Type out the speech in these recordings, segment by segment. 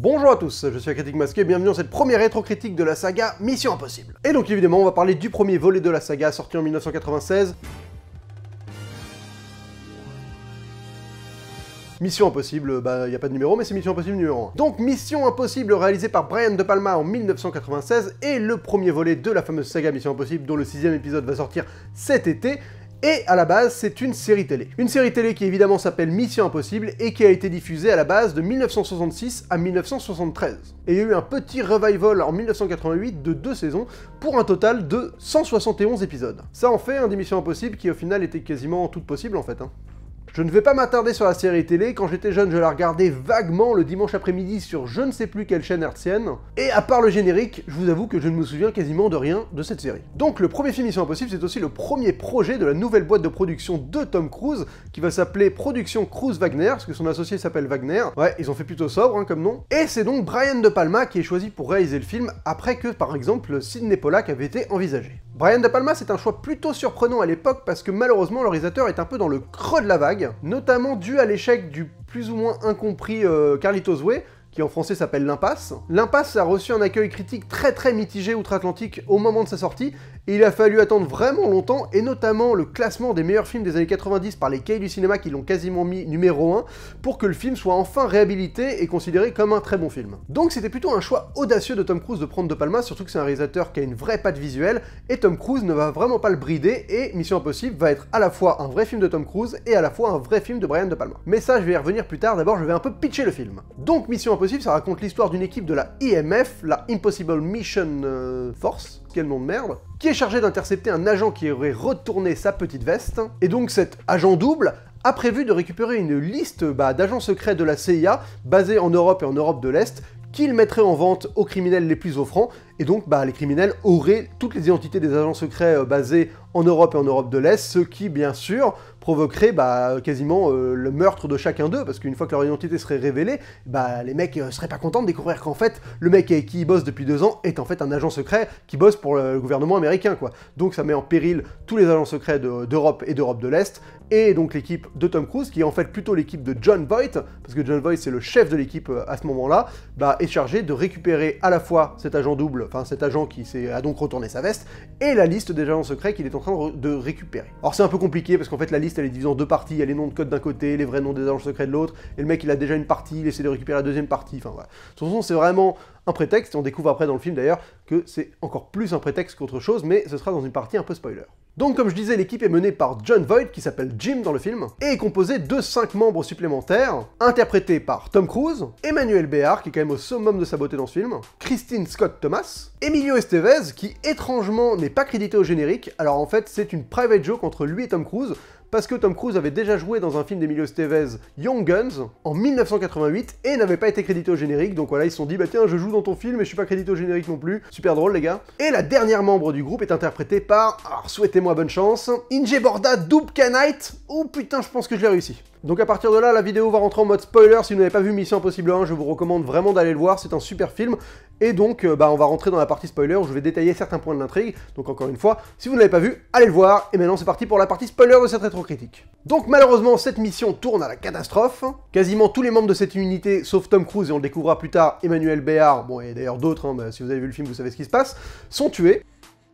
Bonjour à tous, je suis la Critique Masquée, et bienvenue dans cette première rétro-critique de la saga Mission Impossible. Et donc évidemment, on va parler du premier volet de la saga sorti en 1996. Mission Impossible, bah y a pas de numéro, mais c'est Mission Impossible numéro 1. Donc Mission Impossible réalisé par Brian De Palma en 1996 est le premier volet de la fameuse saga Mission Impossible dont le sixième épisode va sortir cet été. Et à la base, c'est une série télé. Une série télé qui évidemment s'appelle Mission Impossible et qui a été diffusée à la base de 1966 à 1973. Et il y a eu un petit revival en 1988 de deux saisons pour un total de 171 épisodes. Ça en fait un des Impossible qui au final était quasiment toute possible en fait. Hein. Je ne vais pas m'attarder sur la série télé, quand j'étais jeune je la regardais vaguement le dimanche après-midi sur je ne sais plus quelle chaîne hertzienne, et à part le générique, je vous avoue que je ne me souviens quasiment de rien de cette série. Donc le premier film Mission Impossible, c'est aussi le premier projet de la nouvelle boîte de production de Tom Cruise, qui va s'appeler Production Cruise Wagner, parce que son associé s'appelle Wagner, ouais, ils ont fait plutôt sobre hein, comme nom, et c'est donc Brian De Palma qui est choisi pour réaliser le film, après que par exemple Sidney Pollack avait été envisagé. Brian De Palma c'est un choix plutôt surprenant à l'époque, parce que malheureusement le réalisateur est un peu dans le creux de la vague, notamment dû à l'échec du plus ou moins incompris euh, Carlitos qui en français s'appelle L'Impasse. L'Impasse a reçu un accueil critique très très mitigé outre-Atlantique au moment de sa sortie, il a fallu attendre vraiment longtemps, et notamment le classement des meilleurs films des années 90 par les cahiers du cinéma qui l'ont quasiment mis numéro 1, pour que le film soit enfin réhabilité et considéré comme un très bon film. Donc c'était plutôt un choix audacieux de Tom Cruise de prendre De Palma, surtout que c'est un réalisateur qui a une vraie patte visuelle, et Tom Cruise ne va vraiment pas le brider, et Mission Impossible va être à la fois un vrai film de Tom Cruise et à la fois un vrai film de Brian De Palma. Mais ça, je vais y revenir plus tard, d'abord je vais un peu pitcher le film. Donc Mission Impossible, ça raconte l'histoire d'une équipe de la IMF, la Impossible Mission euh, Force, quel nom de merde, qui est chargé d'intercepter un agent qui aurait retourné sa petite veste. Et donc cet agent double a prévu de récupérer une liste bah, d'agents secrets de la CIA basée en Europe et en Europe de l'Est mettrait en vente aux criminels les plus offrants, et donc bah, les criminels auraient toutes les identités des agents secrets euh, basés en Europe et en Europe de l'Est, ce qui bien sûr provoquerait bah, quasiment euh, le meurtre de chacun d'eux, parce qu'une fois que leur identité serait révélée, bah, les mecs euh, seraient pas contents de découvrir qu'en fait, le mec avec qui ils depuis deux ans est en fait un agent secret qui bosse pour le gouvernement américain. quoi. Donc ça met en péril tous les agents secrets d'Europe et d'Europe de l'Est, et donc l'équipe de Tom Cruise, qui est en fait plutôt l'équipe de John Voight, parce que John Voight c'est le chef de l'équipe à ce moment-là, bah, chargé de récupérer à la fois cet agent double, enfin cet agent qui a donc retourné sa veste, et la liste des agents secrets qu'il est en train de récupérer. Alors c'est un peu compliqué parce qu'en fait la liste elle est divisée en deux parties, il y a les noms de code d'un côté, les vrais noms des agents secrets de l'autre, et le mec il a déjà une partie, il essaie de récupérer la deuxième partie, enfin voilà. De toute façon c'est vraiment un prétexte, et on découvre après dans le film d'ailleurs que c'est encore plus un prétexte qu'autre chose, mais ce sera dans une partie un peu spoiler. Donc comme je disais, l'équipe est menée par John Voight, qui s'appelle Jim dans le film, et est composée de 5 membres supplémentaires, interprétés par Tom Cruise, Emmanuel Béard, qui est quand même au summum de sa beauté dans ce film, Christine Scott Thomas, Emilio Estevez, qui étrangement n'est pas crédité au générique, alors en fait c'est une private joke entre lui et Tom Cruise, parce que Tom Cruise avait déjà joué dans un film d'Emilio Estevez, Young Guns, en 1988, et n'avait pas été crédité au générique, donc voilà, ils se sont dit, bah tiens, je joue dans ton film et je suis pas crédité au générique non plus, super drôle les gars. Et la dernière membre du groupe est interprétée par, alors souhaitez-moi bonne chance, Borda Dubka Knight, oh putain, je pense que je l'ai réussi. Donc à partir de là, la vidéo va rentrer en mode spoiler. Si vous n'avez pas vu Mission Impossible 1, je vous recommande vraiment d'aller le voir, c'est un super film. Et donc, euh, bah, on va rentrer dans la partie spoiler où je vais détailler certains points de l'intrigue. Donc encore une fois, si vous ne l'avez pas vu, allez le voir. Et maintenant, c'est parti pour la partie spoiler de cette rétrocritique. Donc malheureusement, cette mission tourne à la catastrophe. Quasiment tous les membres de cette unité, sauf Tom Cruise, et on le découvrira plus tard, Emmanuel Béard, bon et d'ailleurs d'autres, hein, bah, si vous avez vu le film, vous savez ce qui se passe, sont tués.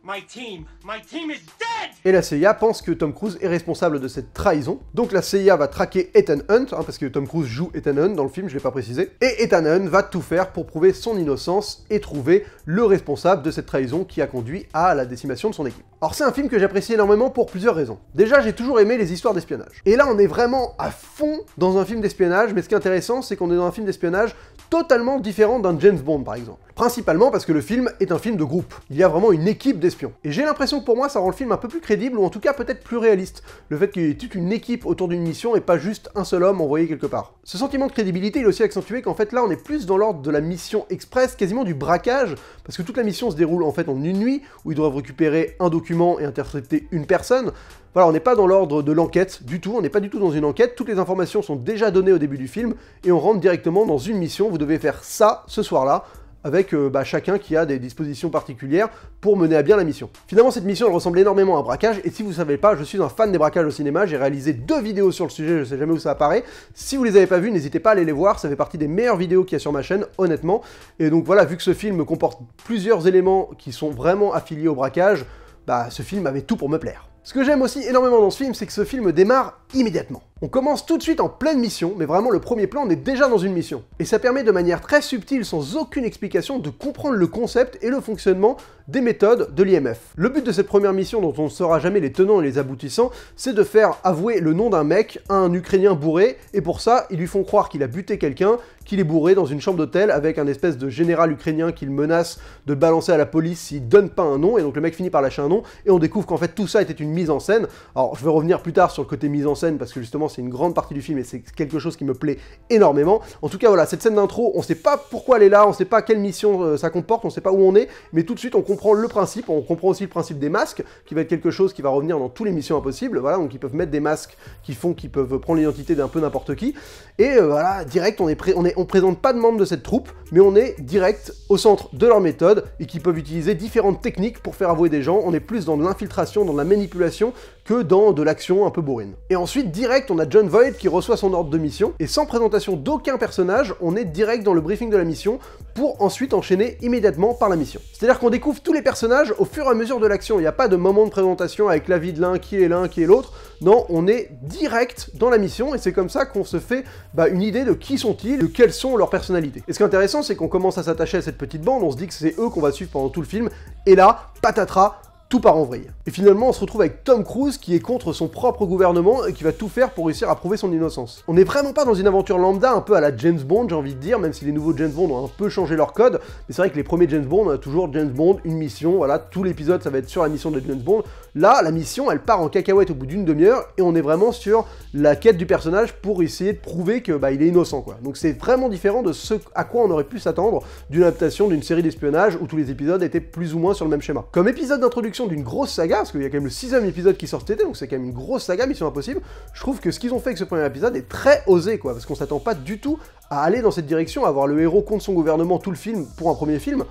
My team. My team is dead et la CIA pense que Tom Cruise est responsable de cette trahison. Donc la CIA va traquer Ethan Hunt, hein, parce que Tom Cruise joue Ethan Hunt dans le film, je l'ai pas précisé. Et Ethan Hunt va tout faire pour prouver son innocence et trouver le responsable de cette trahison qui a conduit à la décimation de son équipe. Alors c'est un film que j'apprécie énormément pour plusieurs raisons. Déjà, j'ai toujours aimé les histoires d'espionnage. Et là, on est vraiment à fond dans un film d'espionnage, mais ce qui est intéressant, c'est qu'on est dans un film d'espionnage totalement différent d'un James Bond, par exemple. Principalement parce que le film est un film de groupe. Il y a vraiment une équipe d'espions. Et j'ai l'impression que pour moi, ça rend le film un peu plus crédible, ou en tout cas peut-être plus réaliste. Le fait qu'il y ait toute une équipe autour d'une mission et pas juste un seul homme envoyé quelque part. Ce sentiment de crédibilité, il est aussi accentué qu'en fait là, on est plus dans l'ordre de la mission express, quasiment du braquage, parce que toute la mission se déroule en fait en une nuit, où ils doivent récupérer un document et intercepter une personne. Voilà, on n'est pas dans l'ordre de l'enquête du tout, on n'est pas du tout dans une enquête, toutes les informations sont déjà données au début du film, et on rentre directement dans une mission, vous devez faire ça ce soir-là, avec euh, bah, chacun qui a des dispositions particulières pour mener à bien la mission. Finalement, cette mission, elle ressemble énormément à un braquage, et si vous ne savez pas, je suis un fan des braquages au cinéma, j'ai réalisé deux vidéos sur le sujet, je sais jamais où ça apparaît. Si vous les avez pas vues, n'hésitez pas à aller les voir, ça fait partie des meilleures vidéos qu'il y a sur ma chaîne, honnêtement. Et donc voilà, vu que ce film comporte plusieurs éléments qui sont vraiment affiliés au braquage, bah, ce film avait tout pour me plaire. Ce que j'aime aussi énormément dans ce film, c'est que ce film démarre immédiatement. On commence tout de suite en pleine mission, mais vraiment le premier plan on est déjà dans une mission. Et ça permet de manière très subtile, sans aucune explication, de comprendre le concept et le fonctionnement des méthodes de l'IMF. Le but de cette première mission, dont on ne saura jamais les tenants et les aboutissants, c'est de faire avouer le nom d'un mec à un Ukrainien bourré, et pour ça, ils lui font croire qu'il a buté quelqu'un, qu'il est bourré dans une chambre d'hôtel avec un espèce de général ukrainien qu'il menace de balancer à la police s'il donne pas un nom, et donc le mec finit par lâcher un nom, et on découvre qu'en fait tout ça était une mise en scène. Alors je vais revenir plus tard sur le côté mise en scène, parce que justement c'est une grande partie du film et c'est quelque chose qui me plaît énormément. En tout cas, voilà, cette scène d'intro, on ne sait pas pourquoi elle est là, on ne sait pas quelle mission euh, ça comporte, on ne sait pas où on est, mais tout de suite, on comprend le principe, on comprend aussi le principe des masques, qui va être quelque chose qui va revenir dans tous les missions impossibles, voilà, donc ils peuvent mettre des masques qui font qu'ils peuvent prendre l'identité d'un peu n'importe qui, et euh, voilà, direct, on est, on présente pas de membres de cette troupe, mais on est direct au centre de leur méthode, et qui peuvent utiliser différentes techniques pour faire avouer des gens, on est plus dans de l'infiltration, dans de la manipulation, que dans de l'action un peu bourrine. Et ensuite, direct, on a John Voight qui reçoit son ordre de mission, et sans présentation d'aucun personnage, on est direct dans le briefing de la mission, pour ensuite enchaîner immédiatement par la mission. C'est-à-dire qu'on découvre tous les personnages au fur et à mesure de l'action, il n'y a pas de moment de présentation avec l'avis de l'un, qui est l'un, qui est l'autre, non, on est direct dans la mission, et c'est comme ça qu'on se fait bah, une idée de qui sont-ils, de quelles sont leurs personnalités. Et ce qui est intéressant, c'est qu'on commence à s'attacher à cette petite bande, on se dit que c'est eux qu'on va suivre pendant tout le film, et là, patatras, tout part en vrille. Et finalement, on se retrouve avec Tom Cruise qui est contre son propre gouvernement et qui va tout faire pour réussir à prouver son innocence. On n'est vraiment pas dans une aventure lambda, un peu à la James Bond, j'ai envie de dire, même si les nouveaux James Bond ont un peu changé leur code, mais c'est vrai que les premiers James Bond, on a toujours James Bond, une mission, voilà, tout l'épisode ça va être sur la mission de James Bond. Là, la mission, elle part en cacahuète au bout d'une demi-heure et on est vraiment sur la quête du personnage pour essayer de prouver qu'il bah, est innocent quoi. Donc c'est vraiment différent de ce à quoi on aurait pu s'attendre d'une adaptation d'une série d'espionnage où tous les épisodes étaient plus ou moins sur le même schéma. Comme épisode d'introduction d'une grosse saga, parce qu'il y a quand même le sixième épisode qui sort cet été, donc c'est quand même une grosse saga Mission Impossible, je trouve que ce qu'ils ont fait avec ce premier épisode est très osé, quoi, parce qu'on s'attend pas du tout à aller dans cette direction, à voir le héros contre son gouvernement tout le film pour un premier film.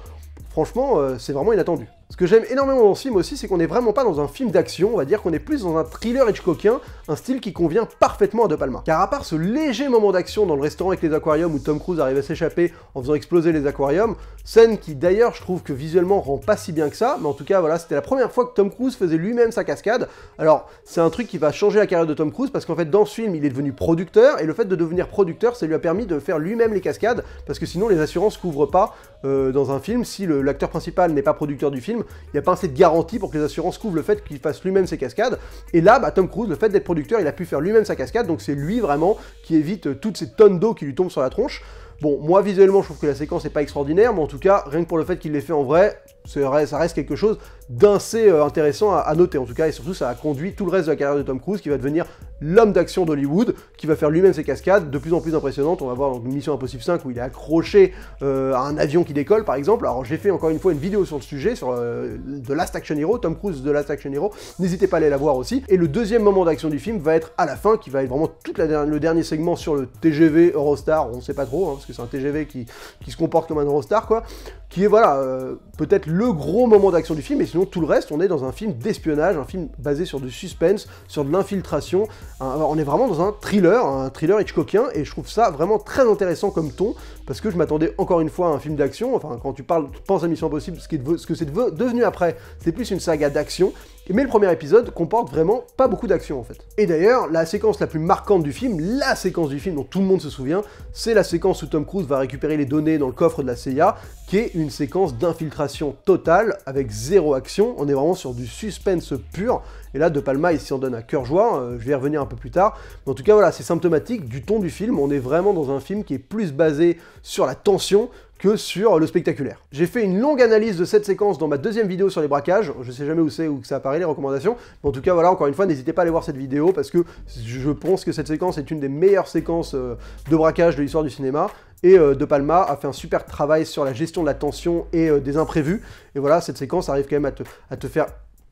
Franchement, euh, c'est vraiment inattendu. Ce que j'aime énormément dans ce film aussi, c'est qu'on n'est vraiment pas dans un film d'action, on va dire qu'on est plus dans un thriller Hitchcockien, un style qui convient parfaitement à De Palma. Car à part ce léger moment d'action dans le restaurant avec les aquariums où Tom Cruise arrive à s'échapper en faisant exploser les aquariums, scène qui d'ailleurs je trouve que visuellement rend pas si bien que ça, mais en tout cas voilà, c'était la première fois que Tom Cruise faisait lui-même sa cascade. Alors c'est un truc qui va changer la carrière de Tom Cruise parce qu'en fait dans ce film il est devenu producteur et le fait de devenir producteur ça lui a permis de faire lui-même les cascades parce que sinon les assurances couvrent pas euh, dans un film si l'acteur principal n'est pas producteur du film il n'y a pas assez de garantie pour que les assurances couvrent le fait qu'il fasse lui-même ses cascades. Et là, bah, Tom Cruise, le fait d'être producteur, il a pu faire lui-même sa cascade, donc c'est lui vraiment qui évite euh, toutes ces tonnes d'eau qui lui tombent sur la tronche. Bon, moi visuellement, je trouve que la séquence n'est pas extraordinaire, mais en tout cas, rien que pour le fait qu'il l'ait fait en vrai, ça reste quelque chose d'assez euh, intéressant à, noter en tout cas, et surtout ça a conduit tout le reste de la carrière de Tom Cruise qui va devenir l'homme d'action d'Hollywood, qui va faire lui-même ses cascades de plus en plus impressionnantes. On va voir dans Mission Impossible 5 où il est accroché euh, à un avion qui décolle par exemple. Alors j'ai fait encore une fois une vidéo sur le sujet, sur euh, The Last Action Hero, Tom Cruise de Last Action Hero, n'hésitez pas à aller la voir aussi. Et le deuxième moment d'action du film va être à la fin, qui va être vraiment tout le dernier segment sur le TGV Eurostar, on sait pas trop, hein, parce que c'est un TGV qui se comporte comme un Eurostar quoi, qui est voilà euh, peut-être le gros moment d'action du film, et sinon tout le reste, on est dans un film d'espionnage, un film basé sur du suspense, sur de l'infiltration. on est vraiment dans un thriller, un thriller Hitchcockien, et je trouve ça vraiment très intéressant comme ton, parce que je m'attendais encore une fois à un film d'action. Enfin, quand tu parles, tu penses à Mission Impossible, ce, qui ce que c'est devenu après, c'est plus une saga d'action. Mais le premier épisode comporte vraiment pas beaucoup d'action en fait. Et d'ailleurs, la séquence la plus marquante du film, la séquence du film dont tout le monde se souvient, c'est la séquence où Tom Cruise va récupérer les données dans le coffre de la CIA, qui est une séquence d'infiltration totale avec zéro action. On est vraiment sur du suspense pur. Et là, De Palma, il s'y en donne à cœur joie. Euh, je vais y revenir un peu plus tard. Mais en tout cas, voilà, c'est symptomatique du ton du film. On est vraiment dans un film qui est plus basé sur la tension que sur le spectaculaire. J'ai fait une longue analyse de cette séquence dans ma deuxième vidéo sur les braquages, je sais jamais où c'est ou que ça apparaît les recommandations, mais en tout cas voilà encore une fois n'hésitez pas à aller voir cette vidéo parce que je pense que cette séquence est une des meilleures séquences euh, de braquage de l'histoire du cinéma et euh, De Palma a fait un super travail sur la gestion de la tension et euh, des imprévus et voilà cette séquence arrive quand même à à te faire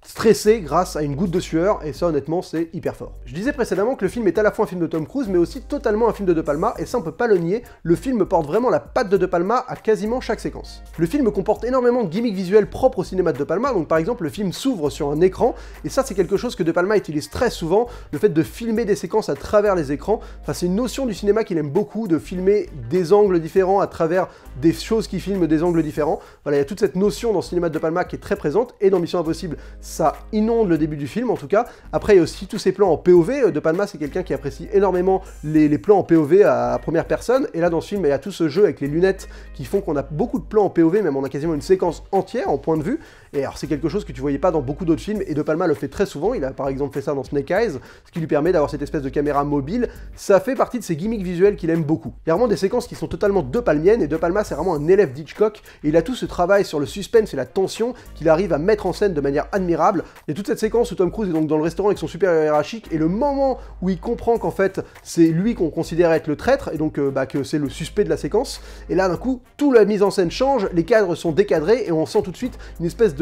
stressé grâce à une goutte de sueur, et ça honnêtement c'est hyper fort. Je disais précédemment que le film est à la fois un film de Tom Cruise, mais aussi totalement un film de De Palma, et ça on peut pas le nier, le film porte vraiment la patte de De Palma à quasiment chaque séquence. Le film comporte énormément de gimmicks visuels propres au cinéma de De Palma, donc par exemple le film s'ouvre sur un écran, et ça c'est quelque chose que De Palma utilise très souvent, le fait de filmer des séquences à travers les écrans, enfin c'est une notion du cinéma qu'il aime beaucoup, de filmer des angles différents à travers des choses qui filment des angles différents, voilà il y a toute cette notion dans le cinéma de De Palma qui est très présente, et dans Mission Impossible ça inonde le début du film en tout cas. Après, il y a aussi tous ces plans en POV. Euh, de Palma, c'est quelqu'un qui apprécie énormément les, plans en POV à première personne. Et là, dans ce film, il y a tout ce jeu avec les lunettes qui font qu'on a beaucoup de plans en POV, même on a quasiment une séquence entière en point de vue. Et alors c'est quelque chose que tu voyais pas dans beaucoup d'autres films, et De Palma le fait très souvent, il a par exemple fait ça dans Snake Eyes, ce qui lui permet d'avoir cette espèce de caméra mobile, ça fait partie de ses gimmicks visuels qu'il aime beaucoup. Il y a vraiment des séquences qui sont totalement De Palmiennes, et De Palma c'est vraiment un élève d'Hitchcock, et il a tout ce travail sur le suspense et la tension qu'il arrive à mettre en scène de manière admirable, et toute cette séquence où Tom Cruise est donc dans le restaurant avec son supérieur hiérarchique, et le moment où il comprend qu'en fait c'est lui qu'on considère être le traître, et donc euh, bah, que c'est le suspect de la séquence, et là d'un coup, toute la mise en scène change, les cadres sont décadrés, et on sent tout de suite une espèce de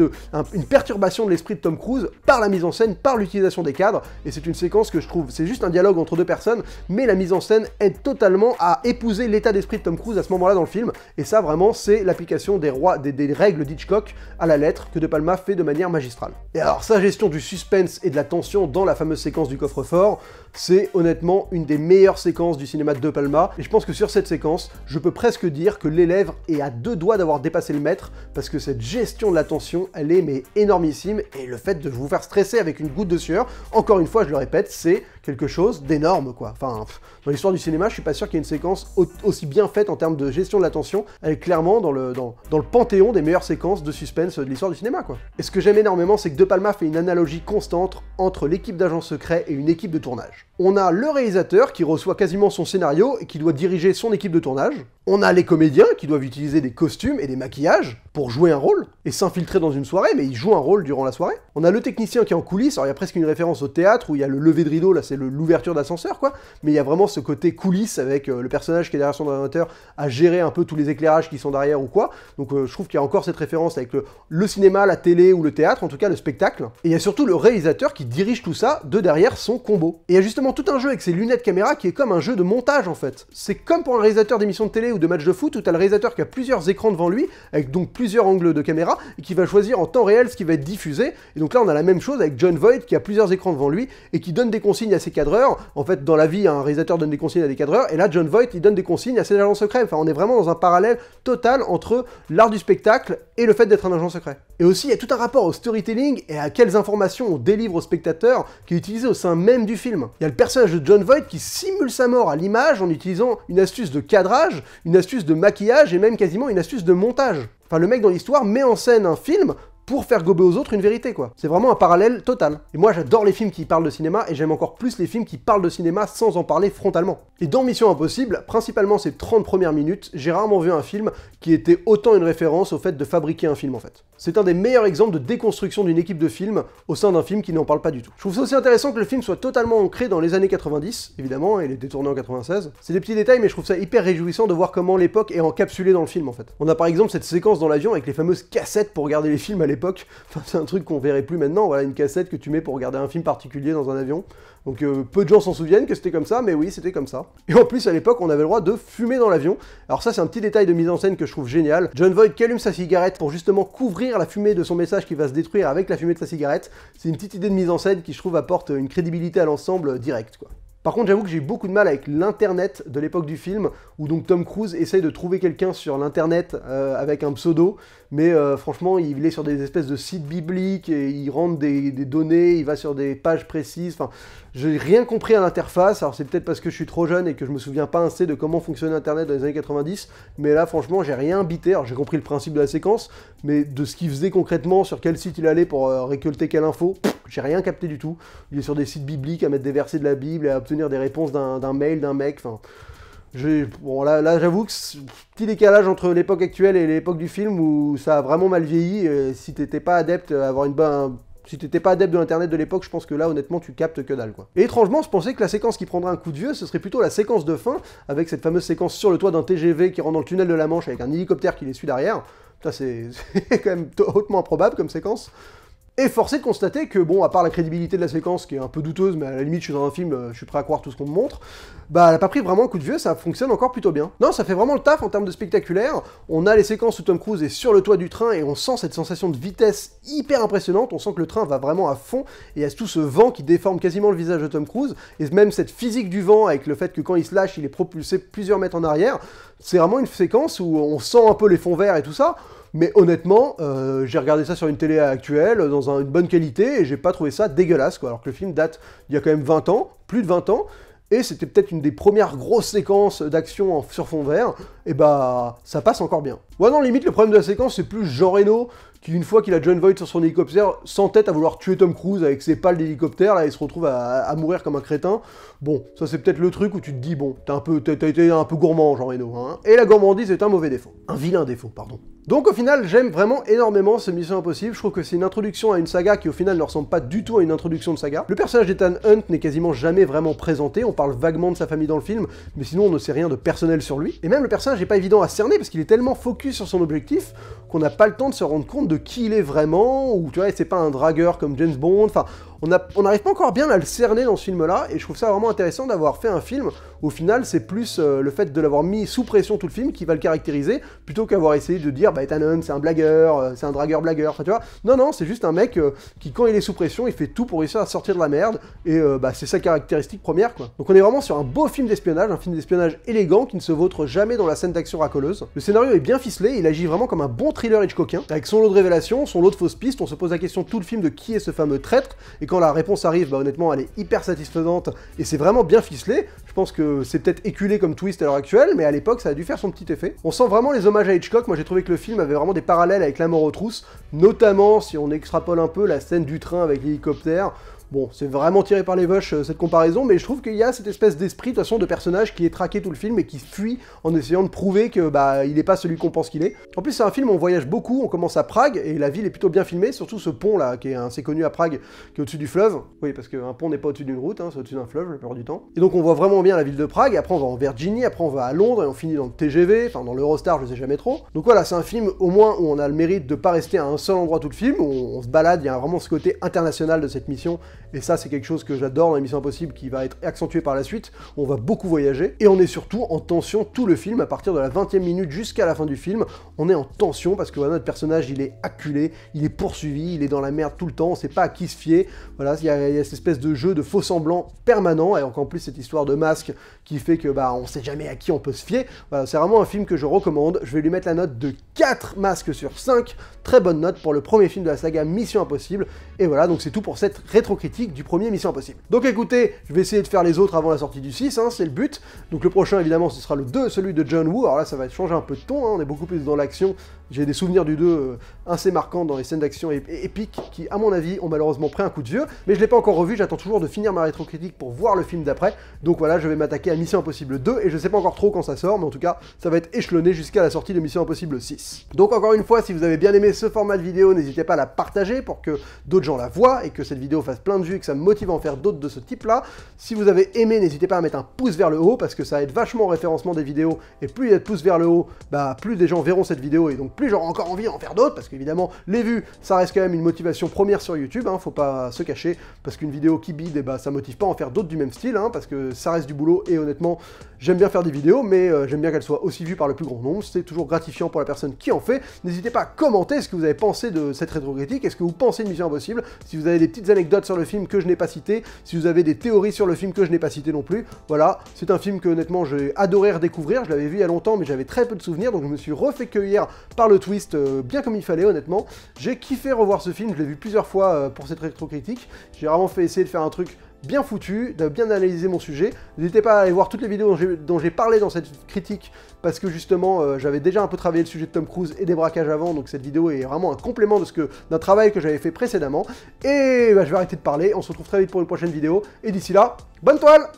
une perturbation de l'esprit de Tom Cruise par la mise en scène, par l'utilisation des cadres. Et c'est une séquence que je trouve, c'est juste un dialogue entre deux personnes, mais la mise en scène aide totalement à épouser l'état d'esprit de Tom Cruise à ce moment-là dans le film. Et ça, vraiment, c'est l'application des rois, des règles d'Hitchcock à la lettre que De Palma fait de manière magistrale. Et alors, sa gestion du suspense et de la tension dans la fameuse séquence du coffre-fort, c'est honnêtement une des meilleures séquences du cinéma de De Palma, et je pense que sur cette séquence, je peux presque dire que l'élève est à deux doigts d'avoir dépassé le maître, parce que cette gestion de tension, elle est mais énormissime, et le fait de vous faire stresser avec une goutte de sueur, encore une fois je le répète, c'est quelque chose d'énorme, quoi. Enfin, dans l'histoire du cinéma, je suis pas sûr qu'il y ait une séquence aussi bien faite en termes de gestion de l'attention. Elle est clairement dans le, dans, le panthéon des meilleures séquences de suspense de l'histoire du cinéma, quoi. Et ce que j'aime énormément, c'est que De Palma fait une analogie constante entre l'équipe d'agents secrets et une équipe de tournage. On a le réalisateur qui reçoit quasiment son scénario et qui doit diriger son équipe de tournage. On a les comédiens qui doivent utiliser des costumes et des maquillages pour jouer un rôle et s'infiltrer dans une soirée, mais ils jouent un rôle durant la soirée. On a le technicien qui est en coulisses, alors il y a presque une référence au théâtre où il y a le lever de rideau, c'est l'ouverture d'ascenseur, quoi. Mais il y a vraiment ce côté coulisse avec euh, le personnage qui est derrière son ordinateur à gérer un peu tous les éclairages qui sont derrière ou quoi. Donc euh, je trouve qu'il y a encore cette référence avec le, cinéma, la télé ou le théâtre, en tout cas le spectacle. Et il y a surtout le réalisateur qui dirige tout ça de derrière son combo. Et il y a justement tout un jeu avec ses lunettes caméra qui est comme un jeu de montage en fait. C'est comme pour un réalisateur d'émissions de télé ou de match de foot où t'as le réalisateur qui a plusieurs écrans devant lui, avec donc plusieurs angles de caméra, et qui va choisir en temps réel ce qui va être diffusé. Et donc là on a la même chose avec John Voight qui a plusieurs écrans devant lui et qui donne des consignes à ses cadreurs. En fait, dans la vie, un réalisateur donne des consignes à des cadreurs, et là, John Voight, il donne des consignes à ses agents secrets. Enfin, on est vraiment dans un parallèle total entre l'art du spectacle et le fait d'être un agent secret. Et aussi, il y a tout un rapport au storytelling et à quelles informations on délivre au spectateur qui est utilisé au sein même du film. Il y a le personnage de John Voight qui simule sa mort à l'image en utilisant une astuce de cadrage, une astuce de maquillage et même quasiment une astuce de montage. Enfin, le mec dans l'histoire met en scène un film pour faire gober aux autres une vérité, quoi. C'est vraiment un parallèle total. Et moi, j'adore les films qui parlent de cinéma, et j'aime encore plus les films qui parlent de cinéma sans en parler frontalement. Et dans Mission Impossible, principalement ces 30 premières minutes, j'ai rarement vu un film qui était autant une référence au fait de fabriquer un film, en fait. C'est un des meilleurs exemples de déconstruction d'une équipe de films au sein d'un film qui n'en parle pas du tout. Je trouve ça aussi intéressant que le film soit totalement ancré dans les années 90, évidemment, et il est détourné en 96. C'est des petits détails, mais je trouve ça hyper réjouissant de voir comment l'époque est encapsulée dans le film, en fait. On a par exemple cette séquence dans l'avion avec les fameuses cassettes pour regarder les films à l'époque Enfin, c'est un truc qu'on verrait plus maintenant. Voilà, une cassette que tu mets pour regarder un film particulier dans un avion. Donc euh, peu de gens s'en souviennent que c'était comme ça, mais oui, c'était comme ça. Et en plus, à l'époque, on avait le droit de fumer dans l'avion. Alors ça, c'est un petit détail de mise en scène que je trouve génial. John Voight calume sa cigarette pour justement couvrir la fumée de son message qui va se détruire avec la fumée de sa cigarette. C'est une petite idée de mise en scène qui, je trouve, apporte une crédibilité à l'ensemble euh, direct, quoi. Par contre, j'avoue que j'ai eu beaucoup de mal avec l'internet de l'époque du film, où donc Tom Cruise essaye de trouver quelqu'un sur l'internet euh, avec un pseudo, mais euh, franchement, il est sur des espèces de sites bibliques, et il rentre des, données, il va sur des pages précises, enfin, j'ai rien compris à l'interface, alors c'est peut-être parce que je suis trop jeune et que je me souviens pas assez de comment fonctionnait internet dans les années 90, mais là, franchement, j'ai rien bité, alors j'ai compris le principe de la séquence, mais de ce qu'il faisait concrètement, sur quel site il allait pour euh, récolter quelle info, j'ai rien capté du tout. Il est sur des sites bibliques à mettre des versets de la Bible et à obtenir des réponses d'un mail d'un mec. Enfin, bon, là, là j'avoue que petit décalage entre l'époque actuelle et l'époque du film où ça a vraiment mal vieilli. si t'étais pas adepte à avoir une bonne si t'étais pas adepte de l'internet de l'époque, je pense que là, honnêtement, tu captes que dalle, quoi. Et étrangement, je pensais que la séquence qui prendrait un coup de vieux, ce serait plutôt la séquence de fin, avec cette fameuse séquence sur le toit d'un TGV qui rentre dans le tunnel de la Manche avec un hélicoptère qui les suit derrière. Ça, c'est quand même hautement improbable comme séquence. Et forcé de constater que, bon, à part la crédibilité de la séquence qui est un peu douteuse, mais à la limite, je suis dans un film, euh, je suis prêt à croire tout ce qu'on me montre, bah, elle a pas pris vraiment un coup de vieux, ça fonctionne encore plutôt bien. Non, ça fait vraiment le taf en termes de spectaculaire. On a les séquences où Tom Cruise est sur le toit du train et on sent cette sensation de vitesse hyper impressionnante. On sent que le train va vraiment à fond et il y a tout ce vent qui déforme quasiment le visage de Tom Cruise et même cette physique du vent avec le fait que quand il se lâche, il est propulsé plusieurs mètres en arrière. C'est vraiment une séquence où on sent un peu les fonds verts et tout ça. Mais honnêtement, euh, j'ai regardé ça sur une télé actuelle, dans une bonne qualité, et j'ai pas trouvé ça dégueulasse, quoi. Alors que le film date d'il y a quand même 20 ans, plus de 20 ans, et c'était peut-être une des premières grosses séquences d'action sur fond vert, et bah ça passe encore bien. Ouais non, limite le problème de la séquence c'est plus Jean Reno qui une fois qu'il a John Voight sur son hélicoptère s'entête à vouloir tuer Tom Cruise avec ses pales d'hélicoptère, là il se retrouve à, mourir comme un crétin. Bon, ça c'est peut-être le truc où tu te dis bon, t'as été un peu gourmand Jean Reno, hein. Et la gourmandise est un mauvais défaut, un vilain défaut, pardon. Donc au final, j'aime vraiment énormément ce Mission Impossible, je trouve que c'est une introduction à une saga qui au final ne ressemble pas du tout à une introduction de saga. Le personnage d'Ethan Hunt n'est quasiment jamais vraiment présenté, on parle vaguement de sa famille dans le film, mais sinon on ne sait rien de personnel sur lui. Et même le personnage n'est pas évident à cerner parce qu'il est tellement focus sur son objectif qu'on n'a pas le temps de se rendre compte de qui il est vraiment, ou tu vois, c'est pas un dragueur comme James Bond, enfin on n'arrive pas encore bien à le cerner dans ce film-là, et je trouve ça vraiment intéressant d'avoir fait un film. Au final, c'est plus euh, le fait de l'avoir mis sous pression tout le film qui va le caractériser, plutôt qu'avoir essayé de dire, bah, c'est un blagueur, euh, c'est un dragueur-blagueur, tu vois. Non, non, c'est juste un mec euh, qui, quand il est sous pression, il fait tout pour réussir à sortir de la merde, et bah, c'est sa caractéristique première, quoi. Donc on est vraiment sur un beau film d'espionnage, un film d'espionnage élégant qui ne se vautre jamais dans la scène d'action racoleuse. Le scénario est bien ficelé, il agit vraiment comme un bon thriller Hitchcockien, avec son lot de révélations, son lot de fausses pistes, on se pose la question tout le film de qui est ce fameux traître, et quand la réponse arrive, bah, honnêtement, elle est hyper satisfaisante et c'est vraiment bien ficelé. Je pense que c'est peut-être éculé comme twist à l'heure actuelle, mais à l'époque, ça a dû faire son petit effet. On sent vraiment les hommages à Hitchcock. Moi, j'ai trouvé que le film avait vraiment des parallèles avec La mort aux trousses, notamment si on extrapole un peu la scène du train avec l'hélicoptère Bon, c'est vraiment tiré par les vaches euh, cette comparaison, mais je trouve qu'il y a cette espèce d'esprit, de façon, de personnage qui est traqué tout le film et qui fuit en essayant de prouver que bah il n'est pas celui qu'on pense qu'il est. En plus, c'est un film où on voyage beaucoup, on commence à Prague et la ville est plutôt bien filmée, surtout ce pont là qui est assez connu à Prague, qui est au-dessus du fleuve. Oui, parce qu'un pont n'est pas au-dessus d'une route, hein, c'est au-dessus d'un fleuve la plupart du temps. Et donc on voit vraiment bien la ville de Prague. après, on va en Virginie, après on va à Londres et on finit dans le TGV, enfin dans l'Eurostar, je sais jamais trop. Donc voilà, c'est un film au moins où on a le mérite de pas rester à un seul endroit tout le film, où on se balade. Il y a vraiment ce côté international de cette mission et ça, c'est quelque chose que j'adore dans Mission Impossible qui va être accentué par la suite. On va beaucoup voyager et on est surtout en tension tout le film à partir de la 20e minute jusqu'à la fin du film. On est en tension parce que notre personnage, il est acculé, il est poursuivi, il est dans la merde tout le temps, on sait pas à qui se fier. Voilà, il y, a, cette espèce de jeu de faux semblants permanent et encore plus cette histoire de masque qui fait que bah on sait jamais à qui on peut se fier. c'est vraiment un film que je recommande. Je vais lui mettre la note de 4 masques sur 5. Très bonne note pour le premier film de la saga Mission Impossible. Et voilà, donc c'est tout pour cette critique du premier Mission Impossible. Donc écoutez, je vais essayer de faire les autres avant la sortie du 6, hein, c'est le but. Donc le prochain évidemment ce sera le 2, celui de John Woo, alors là ça va changer un peu de ton, hein, on est beaucoup plus dans l'action j'ai des souvenirs du 2 euh, assez marquants dans les scènes d'action épiques qui, à mon avis, ont malheureusement pris un coup de vieux, mais je ne l'ai pas encore revu, j'attends toujours de finir ma rétrocritique pour voir le film d'après. Donc voilà, je vais m'attaquer à Mission Impossible 2 et je sais pas encore trop quand ça sort, mais en tout cas, ça va être échelonné jusqu'à la sortie de Mission Impossible 6. Donc encore une fois, si vous avez bien aimé ce format de vidéo, n'hésitez pas à la partager pour que d'autres gens la voient et que cette vidéo fasse plein de vues et que ça me motive à en faire d'autres de ce type-là. Si vous avez aimé, n'hésitez pas à mettre un pouce vers le haut parce que ça aide vachement au référencement des vidéos et plus il y a de pouces vers le haut, bah plus des gens verront cette vidéo et donc j'aurais encore envie d'en faire d'autres, parce qu'évidemment, les vues, ça reste quand même une motivation première sur YouTube, hein, faut pas se cacher, parce qu'une vidéo qui bide, et eh bah ben, ça motive pas en faire d'autres du même style, hein, parce que ça reste du boulot, et honnêtement, j'aime bien faire des vidéos, mais euh, j'aime bien qu'elles soient aussi vues par le plus grand nombre, c'est toujours gratifiant pour la personne qui en fait. N'hésitez pas à commenter ce que vous avez pensé de cette rétro critique est-ce que vous pensez de Mission Impossible, si vous avez des petites anecdotes sur le film que je n'ai pas cité, si vous avez des théories sur le film que je n'ai pas cité non plus, voilà, c'est un film que honnêtement j'ai adoré redécouvrir, je l'avais vu il y a longtemps, mais j'avais très peu de souvenirs, donc je me suis refait cueillir par le le twist euh, bien comme il fallait, honnêtement. J'ai kiffé revoir ce film, je l'ai vu plusieurs fois euh, pour cette rétro-critique. J'ai vraiment fait essayer de faire un truc bien foutu, de bien analyser mon sujet. N'hésitez pas à aller voir toutes les vidéos dont j'ai parlé dans cette critique, parce que justement, euh, j'avais déjà un peu travaillé le sujet de Tom Cruise et des braquages avant, donc cette vidéo est vraiment un complément de d'un travail que j'avais fait précédemment. Et bah, je vais arrêter de parler, on se retrouve très vite pour une prochaine vidéo, et d'ici là, bonne toile